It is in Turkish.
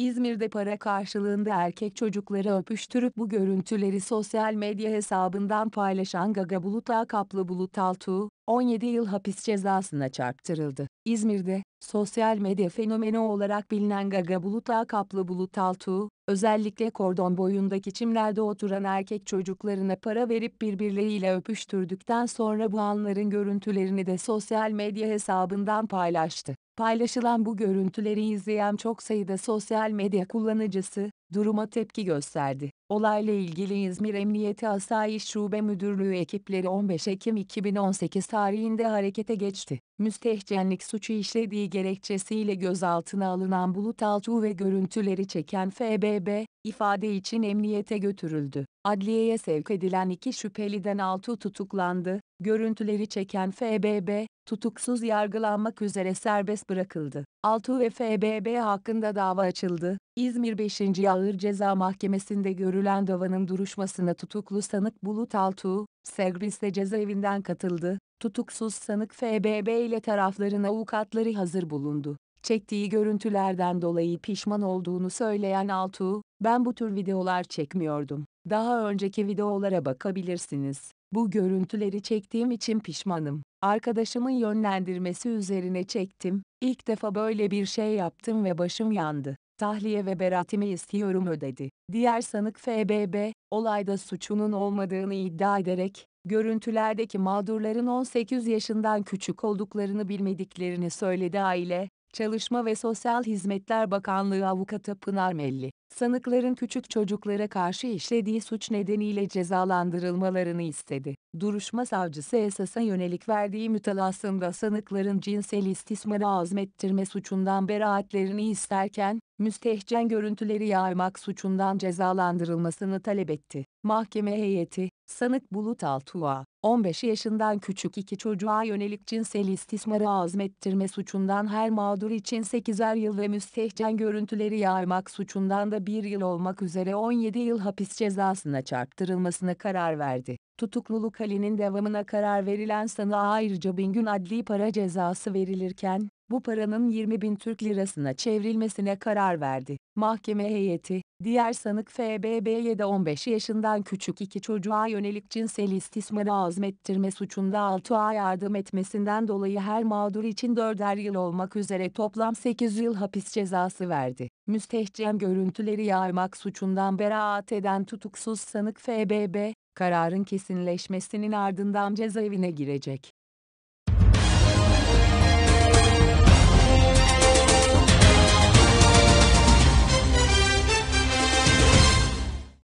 İzmir'de para karşılığında erkek çocukları öpüştürüp bu görüntüleri sosyal medya hesabından paylaşan Gaga Bulut Kaplı Bulut Altuğ, 17 yıl hapis cezasına çarptırıldı. İzmir'de, sosyal medya fenomeni olarak bilinen Gaga Bulut'a kaplı Bulut Altuğ, özellikle kordon boyundaki çimlerde oturan erkek çocuklarına para verip birbirleriyle öpüştürdükten sonra bu anların görüntülerini de sosyal medya hesabından paylaştı. Paylaşılan bu görüntüleri izleyen çok sayıda sosyal medya kullanıcısı, duruma tepki gösterdi. Olayla ilgili İzmir Emniyeti Asayiş Şube Müdürlüğü ekipleri 15 Ekim 2018 tarihinde harekete geçti. Müstehcenlik suçu işlediği gerekçesiyle gözaltına alınan Bulut Altuğ ve görüntüleri çeken FBB, ifade için emniyete götürüldü. Adliyeye sevk edilen iki şüpheliden altı tutuklandı, görüntüleri çeken FBB, tutuksuz yargılanmak üzere serbest bırakıldı. Altu ve FBB hakkında dava açıldı. İzmir 5. Ağır Ceza Mahkemesi'nde görülen davanın duruşmasına tutuklu sanık Bulut Altu, Segris'te cezaevinden katıldı. Tutuksuz sanık FBB ile tarafların avukatları hazır bulundu çektiği görüntülerden dolayı pişman olduğunu söyleyen Altu, ben bu tür videolar çekmiyordum. Daha önceki videolara bakabilirsiniz. Bu görüntüleri çektiğim için pişmanım. Arkadaşımın yönlendirmesi üzerine çektim. İlk defa böyle bir şey yaptım ve başım yandı. Tahliye ve beratimi istiyorum ödedi. Diğer sanık FBB, olayda suçunun olmadığını iddia ederek, görüntülerdeki mağdurların 18 yaşından küçük olduklarını bilmediklerini söyledi aile, Çalışma ve Sosyal Hizmetler Bakanlığı avukatı Pınar Melli, sanıkların küçük çocuklara karşı işlediği suç nedeniyle cezalandırılmalarını istedi duruşma savcısı esasa yönelik verdiği mütalasında sanıkların cinsel istismarı azmettirme suçundan beraatlerini isterken, müstehcen görüntüleri yaymak suçundan cezalandırılmasını talep etti. Mahkeme heyeti, sanık Bulut Altuğ'a, 15 yaşından küçük iki çocuğa yönelik cinsel istismarı azmettirme suçundan her mağdur için 8'er yıl ve müstehcen görüntüleri yaymak suçundan da 1 yıl olmak üzere 17 yıl hapis cezasına çarptırılmasına karar verdi tutukluluk halinin devamına karar verilen sanığa ayrıca bin gün adli para cezası verilirken, bu paranın 20 bin Türk lirasına çevrilmesine karar verdi. Mahkeme heyeti, diğer sanık FBB'ye de 15 yaşından küçük iki çocuğa yönelik cinsel istismara azmettirme suçunda 6 ay yardım etmesinden dolayı her mağdur için 4'er yıl olmak üzere toplam 8 yıl hapis cezası verdi. Müstehcen görüntüleri yaymak suçundan beraat eden tutuksuz sanık FBB, Kararın kesinleşmesinin ardından cezaevine girecek.